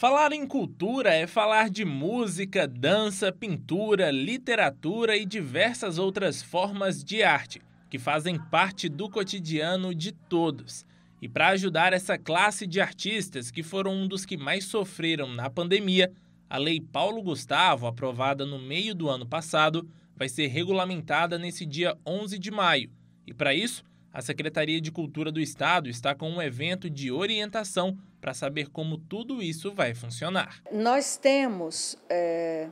Falar em cultura é falar de música, dança, pintura, literatura e diversas outras formas de arte que fazem parte do cotidiano de todos. E para ajudar essa classe de artistas que foram um dos que mais sofreram na pandemia, a Lei Paulo Gustavo, aprovada no meio do ano passado, vai ser regulamentada nesse dia 11 de maio. E para isso, a Secretaria de Cultura do Estado está com um evento de orientação para saber como tudo isso vai funcionar. Nós temos é,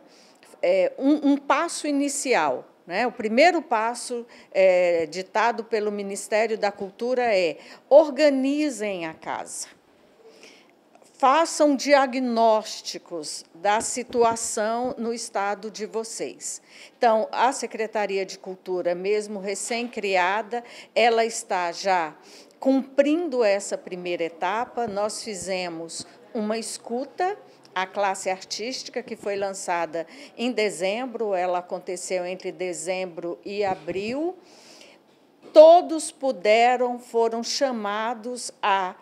é, um, um passo inicial né? o primeiro passo é, ditado pelo Ministério da Cultura é organizem a casa. Façam diagnósticos da situação no estado de vocês. Então, a Secretaria de Cultura, mesmo recém-criada, ela está já Cumprindo essa primeira etapa, nós fizemos uma escuta à classe artística que foi lançada em dezembro, ela aconteceu entre dezembro e abril. Todos puderam, foram chamados a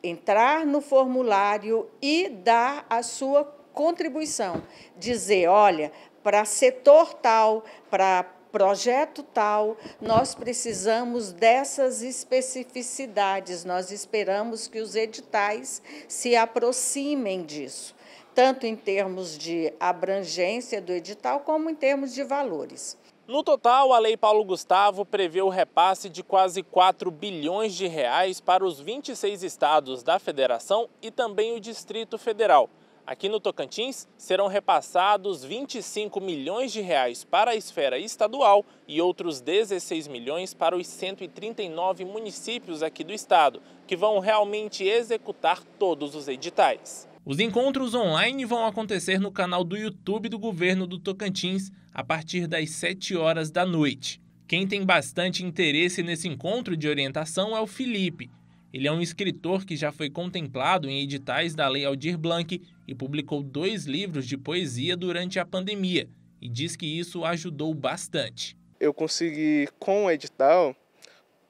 entrar no formulário e dar a sua contribuição, dizer, olha, para setor tal, para projeto tal, nós precisamos dessas especificidades, nós esperamos que os editais se aproximem disso, tanto em termos de abrangência do edital, como em termos de valores. No total, a Lei Paulo Gustavo prevê o repasse de quase 4 bilhões de reais para os 26 estados da federação e também o Distrito Federal. Aqui no Tocantins, serão repassados 25 milhões de reais para a esfera estadual e outros 16 milhões para os 139 municípios aqui do estado, que vão realmente executar todos os editais. Os encontros online vão acontecer no canal do YouTube do governo do Tocantins a partir das 7 horas da noite. Quem tem bastante interesse nesse encontro de orientação é o Felipe, ele é um escritor que já foi contemplado em editais da Lei Aldir Blanc e publicou dois livros de poesia durante a pandemia e diz que isso ajudou bastante. Eu consegui, com o edital,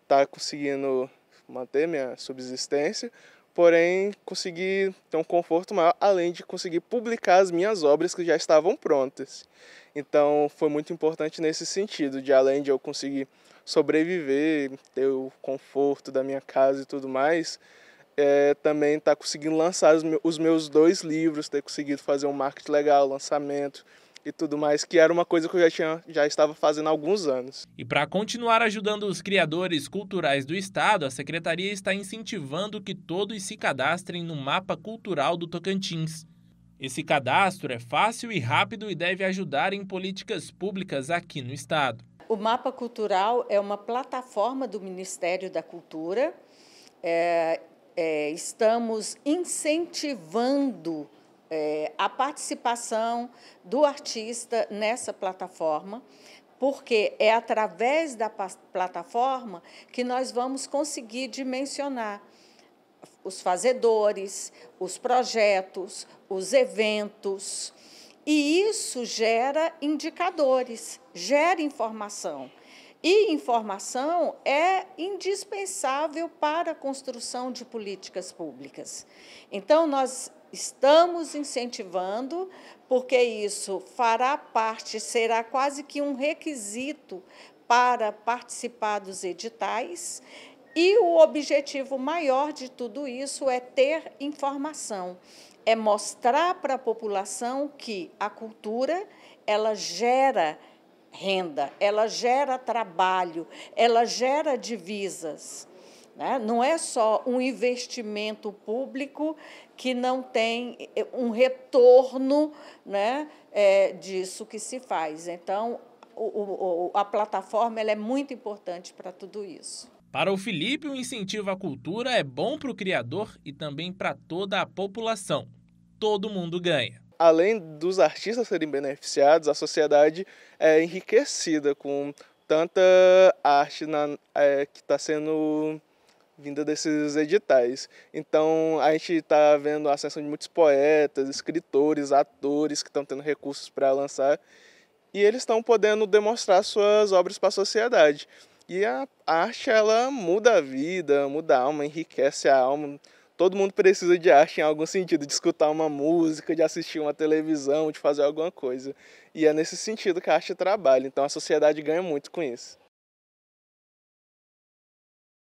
estar tá conseguindo manter minha subsistência, porém consegui ter um conforto maior, além de conseguir publicar as minhas obras que já estavam prontas. Então foi muito importante nesse sentido, de além de eu conseguir sobreviver, ter o conforto da minha casa e tudo mais, é, também estar tá conseguindo lançar os meus dois livros, ter conseguido fazer um marketing legal, lançamento e tudo mais, que era uma coisa que eu já, tinha, já estava fazendo há alguns anos. E para continuar ajudando os criadores culturais do estado, a secretaria está incentivando que todos se cadastrem no mapa cultural do Tocantins. Esse cadastro é fácil e rápido e deve ajudar em políticas públicas aqui no estado. O mapa cultural é uma plataforma do Ministério da Cultura. É, é, estamos incentivando é, a participação do artista nessa plataforma, porque é através da plataforma que nós vamos conseguir dimensionar os fazedores, os projetos, os eventos. E isso gera indicadores, gera informação. E informação é indispensável para a construção de políticas públicas. Então, nós estamos incentivando, porque isso fará parte, será quase que um requisito para participar dos editais. E o objetivo maior de tudo isso é ter informação é mostrar para a população que a cultura ela gera renda, ela gera trabalho, ela gera divisas. Né? Não é só um investimento público que não tem eh, um retorno né, é, disso que se faz. Então, o, o, a plataforma ela é muito importante para tudo isso. Para o Felipe, o incentivo à cultura é bom para o criador e também para toda a população todo mundo ganha. Além dos artistas serem beneficiados, a sociedade é enriquecida com tanta arte na, é, que está sendo vinda desses editais. Então a gente está vendo a ascensão de muitos poetas, escritores, atores que estão tendo recursos para lançar e eles estão podendo demonstrar suas obras para a sociedade. E a arte ela muda a vida, muda a alma, enriquece a alma, Todo mundo precisa de arte em algum sentido, de escutar uma música, de assistir uma televisão, de fazer alguma coisa. E é nesse sentido que a arte trabalha. Então a sociedade ganha muito com isso.